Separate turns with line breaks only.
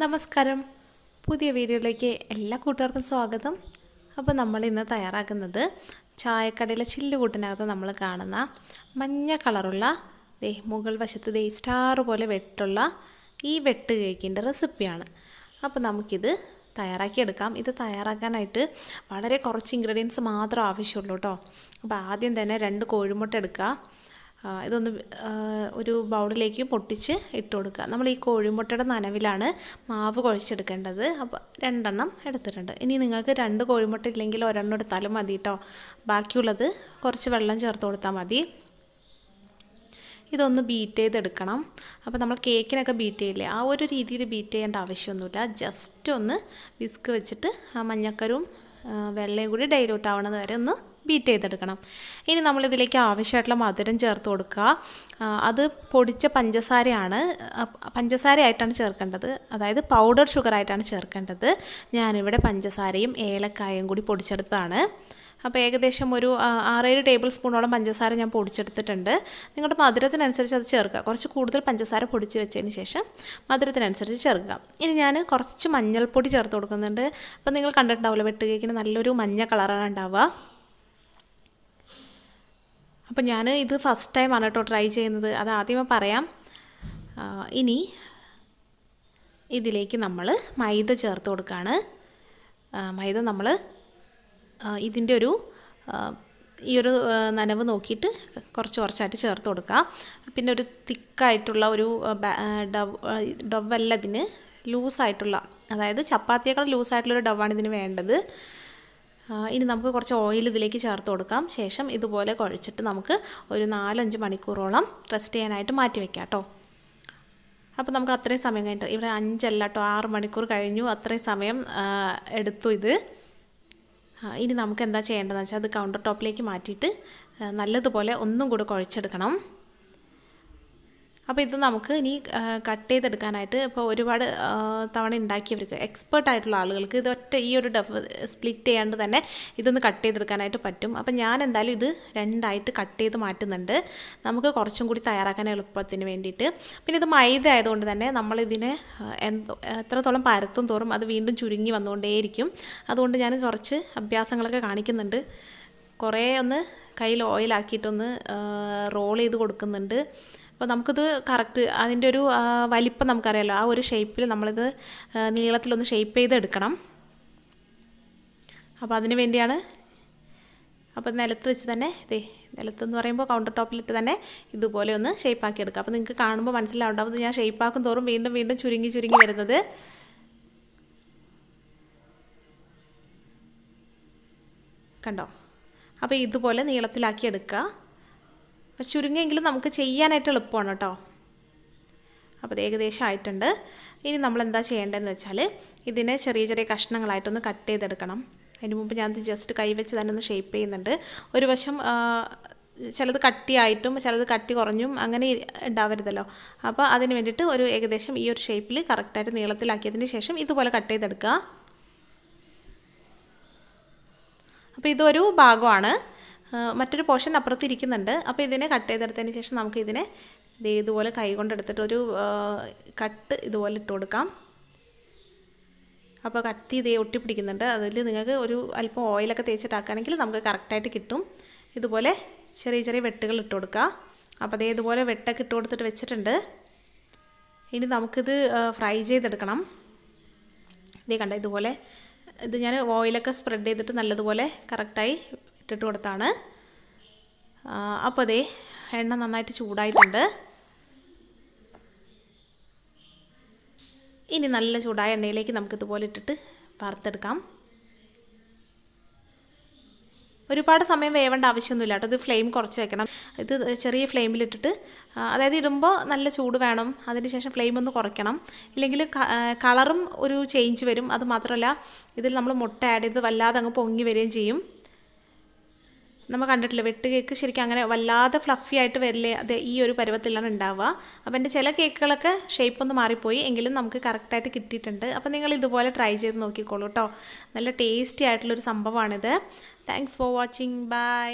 നമസ്കാരം പുതിയ വീഡിയോയിലേക്ക് എല്ലാ കൂട്ടുകാർക്കും സ്വാഗതം അപ്പോൾ നമ്മൾ ഇന്ന് തയ്യാറാക്കുന്നത് ചായക്കടയിലെ ചില്ലുകൂട്ടിനകത്ത് നമ്മൾ കാണുന്ന മഞ്ഞ കളറുള്ള ദേ മുകൾ വശത്ത് ദേ സ്റ്റാർ പോലെ വെട്ടുള്ള ഈ വെട്ട് കേക്കിൻ്റെ റെസിപ്പിയാണ് അപ്പോൾ നമുക്കിത് തയ്യാറാക്കിയെടുക്കാം ഇത് തയ്യാറാക്കാനായിട്ട് വളരെ കുറച്ച് ഇൻഗ്രീഡിയൻസ് മാത്രം ആവശ്യമുള്ളൂ കേട്ടോ അപ്പോൾ ആദ്യം തന്നെ രണ്ട് കോഴിമുട്ട എടുക്കുക ഇതൊന്ന് ഒരു ബൗളിലേക്ക് പൊട്ടിച്ച് ഇട്ട് കൊടുക്കുക നമ്മൾ ഈ കോഴിമുട്ടയുടെ നനവിലാണ് മാവ് കുഴച്ചെടുക്കേണ്ടത് അപ്പോൾ രണ്ടെണ്ണം എടുത്തിട്ടുണ്ട് ഇനി നിങ്ങൾക്ക് രണ്ട് കോഴിമുട്ട ഇല്ലെങ്കിൽ ഒരെണ്ണം എടുത്താലും മതി കേട്ടോ ബാക്കിയുള്ളത് കുറച്ച് വെള്ളം ചേർത്ത് കൊടുത്താൽ മതി ഇതൊന്ന് ബീറ്റ് ചെയ്തെടുക്കണം അപ്പോൾ നമ്മൾ കേക്കിനൊക്കെ ബീറ്റ് ചെയ്യില്ലേ ആ ഒരു രീതിയിൽ ബീറ്റ് ചെയ്യേണ്ട ആവശ്യമൊന്നുമില്ല ജസ്റ്റ് ഒന്ന് വിസ്ക് വെച്ചിട്ട് ആ മഞ്ഞക്കരും വെള്ളയും കൂടി ഡൈലൂട്ട് ആവണത് വരെ ഒന്ന് ബീറ്റ് ചെയ്തെടുക്കണം ഇനി നമ്മളിതിലേക്ക് ആവശ്യമായിട്ടുള്ള മധുരം ചേർത്ത് കൊടുക്കുക അത് പൊടിച്ച പഞ്ചസാരയാണ് പഞ്ചസാരയായിട്ടാണ് ചേർക്കേണ്ടത് അതായത് പൗഡർ ഷുഗറായിട്ടാണ് ചേർക്കേണ്ടത് ഞാനിവിടെ പഞ്ചസാരയും ഏലക്കായും കൂടി പൊടിച്ചെടുത്തതാണ് അപ്പോൾ ഏകദേശം ഒരു ആറേഴ് ടേബിൾ സ്പൂണോളം പഞ്ചസാര ഞാൻ പൊടിച്ചെടുത്തിട്ടുണ്ട് നിങ്ങളുടെ മധുരത്തിനനുസരിച്ച് അത് ചേർക്കുക കുറച്ച് കൂടുതൽ പഞ്ചസാര പൊടിച്ച് വെച്ചതിന് ശേഷം മധുരത്തിനനുസരിച്ച് ചേർക്കുക ഇനി ഞാൻ കുറച്ച് മഞ്ഞൾപ്പൊടി ചേർത്ത് കൊടുക്കുന്നുണ്ട് അപ്പോൾ നിങ്ങൾ കണ്ടിട്ടുണ്ടാവില്ല വെട്ടുകേക്കിന് നല്ലൊരു മഞ്ഞ കളറാണ് ഉണ്ടാവുക അപ്പോൾ ഞാൻ ഇത് ഫസ്റ്റ് ടൈമാണ് കേട്ടോ ട്രൈ ചെയ്യുന്നത് അത് ആദ്യമേ പറയാം ഇനി ഇതിലേക്ക് നമ്മൾ മൈദ ചേർത്ത് കൊടുക്കുകയാണ് മൈദ നമ്മൾ ഇതിൻ്റെ ഒരു ഈ ഒരു നനവ് നോക്കിയിട്ട് കുറച്ച് കുറച്ചായിട്ട് ചേർത്ത് കൊടുക്കാം പിന്നെ ഒരു തിക്കായിട്ടുള്ള ഒരു ഡവ് ഡവല്ല ഇതിന് ലൂസായിട്ടുള്ള അതായത് ചപ്പാത്തിയേക്കാൾ ലൂസായിട്ടുള്ളൊരു ഡവാണ് ഇതിന് വേണ്ടത് ഇനി നമുക്ക് കുറച്ച് ഓയിൽ ഇതിലേക്ക് ചേർത്ത് കൊടുക്കാം ശേഷം ഇതുപോലെ കുഴച്ചിട്ട് നമുക്ക് ഒരു നാലഞ്ച് മണിക്കൂറോളം റെസ്റ്റ് ചെയ്യാനായിട്ട് മാറ്റി വെക്കാം കേട്ടോ അപ്പോൾ നമുക്ക് അത്രയും സമയം കഴിഞ്ഞിട്ട് ഇവിടെ അഞ്ചല്ല കേട്ടോ ആറ് മണിക്കൂർ കഴിഞ്ഞു അത്രയും സമയം എടുത്തു ഇത് ഇനി നമുക്ക് എന്താ ചെയ്യേണ്ടതെന്ന് വെച്ചാൽ അത് കൗണ്ടർ ടോപ്പിലേക്ക് മാറ്റിയിട്ട് നല്ലതുപോലെ ഒന്നും കൂടെ കുഴച്ചെടുക്കണം അപ്പോൾ ഇത് നമുക്ക് ഇനി കട്ട് ചെയ്തെടുക്കാനായിട്ട് ഇപ്പോൾ ഒരുപാട് തവണ ഉണ്ടാക്കിയവർക്ക് എക്സ്പേർട്ട് ആയിട്ടുള്ള ആളുകൾക്ക് ഇതൊറ്റ ഈ ഒരു ഡഫ് സ്പ്ലിറ്റ് ചെയ്യാണ്ട് തന്നെ ഇതൊന്ന് കട്ട് ചെയ്തെടുക്കാനായിട്ട് പറ്റും അപ്പോൾ ഞാൻ എന്തായാലും ഇത് രണ്ടായിട്ട് കട്ട് ചെയ്ത് മാറ്റുന്നുണ്ട് നമുക്ക് കുറച്ചും കൂടി തയ്യാറാക്കാൻ എളുപ്പത്തിന് വേണ്ടിയിട്ട് പിന്നെ ഇത് മൈദ ആയതുകൊണ്ട് തന്നെ നമ്മളിതിനെ എത്രത്തോളം പരത്തും തോറും അത് വീണ്ടും ചുരുങ്ങി വന്നുകൊണ്ടേയിരിക്കും അതുകൊണ്ട് ഞാൻ കുറച്ച് അഭ്യാസങ്ങളൊക്കെ കാണിക്കുന്നുണ്ട് കുറേ ഒന്ന് കയ്യിൽ ഓയിലാക്കിയിട്ടൊന്ന് റോൾ ചെയ്ത് കൊടുക്കുന്നുണ്ട് അപ്പോൾ നമുക്കിത് കറക്റ്റ് അതിൻ്റെ ഒരു വലിപ്പം നമുക്കറിയാലോ ആ ഒരു ഷേപ്പിൽ നമ്മളിത് നീളത്തിലൊന്ന് ഷേപ്പ് ചെയ്തെടുക്കണം അപ്പോൾ അതിന് വേണ്ടിയാണ് അപ്പോൾ നിലത്ത് വെച്ച് തന്നെ ഇതേ നിലത്തെന്ന് പറയുമ്പോൾ കൗണ്ടർ ടോപ്പിലിട്ട് തന്നെ ഇതുപോലെ ഒന്ന് ഷേപ്പാക്കി എടുക്കുക അപ്പോൾ നിങ്ങൾക്ക് കാണുമ്പോൾ മനസ്സിലാവുണ്ടാവും ഞാൻ ഞാൻ ഷേപ്പാക്കും തോറും വീണ്ടും വീണ്ടും ചുരുങ്ങി ചുരുങ്ങി വരുന്നത് കണ്ടോ അപ്പോൾ ഇതുപോലെ നീളത്തിലാക്കി എടുക്കുക അപ്പോൾ ചുരുങ്ങിയെങ്കിലും നമുക്ക് ചെയ്യാനായിട്ട് എളുപ്പമാണ് കേട്ടോ അപ്പോൾ അത് ഏകദേശം ആയിട്ടുണ്ട് ഇനി നമ്മൾ എന്താ ചെയ്യേണ്ടതെന്ന് വെച്ചാൽ ഇതിനെ ചെറിയ ചെറിയ കഷ്ണങ്ങളായിട്ടൊന്ന് കട്ട് ചെയ്തെടുക്കണം അതിന് മുമ്പ് ഞാൻ ജസ്റ്റ് കൈവച്ച് തന്നെ ഒന്ന് ഷേപ്പ് ചെയ്യുന്നുണ്ട് ഒരു വശം ചിലത് കട്ടിയായിട്ടും ചിലത് കട്ടി കുറഞ്ഞും അങ്ങനെ ഉണ്ടാവരുതല്ലോ അപ്പോൾ അതിന് വേണ്ടിയിട്ട് ഒരു ഏകദേശം ഈ ഒരു ഷേപ്പിൽ കറക്റ്റായിട്ട് നീളത്തിലാക്കിയതിന് ശേഷം ഇതുപോലെ കട്ട് ചെയ്തെടുക്കുക അപ്പോൾ ഇതൊരു ഭാഗമാണ് മറ്റൊരു പോർഷൻ അപ്പുറത്ത് ഇരിക്കുന്നുണ്ട് അപ്പോൾ ഇതിനെ കട്ട് ചെയ്തെടുത്തതിന് ശേഷം നമുക്ക് ഇതിനെ ഇതുപോലെ കൈ കൊണ്ടെടുത്തിട്ട് ഒരു കട്ട് ഇതുപോലെ ഇട്ട് കൊടുക്കാം അപ്പോൾ കട്ട് ചെയ്ത് ഒട്ടിപ്പിടിക്കുന്നുണ്ട് അതിൽ നിങ്ങൾക്ക് ഒരു അല്പം ഓയിലൊക്കെ തേച്ചിട്ടാക്കുകയാണെങ്കിൽ നമുക്ക് കറക്റ്റായിട്ട് കിട്ടും ഇതുപോലെ ചെറിയ ചെറിയ വെട്ടുകൾ ഇട്ട് കൊടുക്കുക അപ്പോൾ അതേ ഇതുപോലെ വെട്ടൊക്കെ ഇട്ട് കൊടുത്തിട്ട് വെച്ചിട്ടുണ്ട് ഇനി നമുക്കിത് ഫ്രൈ ചെയ്തെടുക്കണം ഇതേ കണ്ട ഇതുപോലെ ഇത് ഞാൻ ഓയിലൊക്കെ സ്പ്രെഡ് ചെയ്തിട്ട് നല്ലതുപോലെ കറക്റ്റായി ഇട്ടിട്ട് കൊടുത്താണ് അപ്പോൾ അതെ എണ്ണ നന്നായിട്ട് ചൂടായിട്ടുണ്ട് ഇനി നല്ല ചൂടായ എണ്ണയിലേക്ക് നമുക്കിതുപോലെ ഇട്ടിട്ട് വറുത്തെടുക്കാം ഒരുപാട് സമയം വേവേണ്ട ആവശ്യമൊന്നുമില്ല കേട്ടോ ഇത് ഫ്ലെയിം കുറച്ച് വെക്കണം ഇത് ചെറിയ ഫ്ലെയിമിലിട്ടിട്ട് അതായത് ഇടുമ്പോൾ നല്ല ചൂട് വേണം അതിന് ശേഷം ഫ്ലെയിം ഒന്ന് കുറയ്ക്കണം ഇല്ലെങ്കിൽ കളറും ഒരു ചേഞ്ച് വരും അത് മാത്രമല്ല ഇതിൽ നമ്മൾ മുട്ട ആഡ് ചെയ്ത് വല്ലാതെ അങ്ങ് പൊങ്ങി വരികയും ചെയ്യും നമ്മൾ കണ്ടിട്ടില്ല വെട്ട് കേക്ക് ശരിക്കും അങ്ങനെ വല്ലാതെ ഫ്ലഫി ആയിട്ട് വരില്ലേ അത് ഈ ഒരു പരുവത്തിലാണ് ഉണ്ടാവുക അപ്പോൾ എൻ്റെ ചില കേക്കുകളൊക്കെ ഷേപ്പ് ഒന്ന് മാറിപ്പോയി എങ്കിലും നമുക്ക് കറക്റ്റായിട്ട് കിട്ടിയിട്ടുണ്ട് അപ്പോൾ നിങ്ങൾ ഇതുപോലെ ട്രൈ ചെയ്ത് നോക്കിക്കോളൂ കേട്ടോ നല്ല ടേസ്റ്റി ആയിട്ടുള്ളൊരു സംഭവമാണിത് താങ്ക്സ് ഫോർ വാച്ചിങ് ബൈ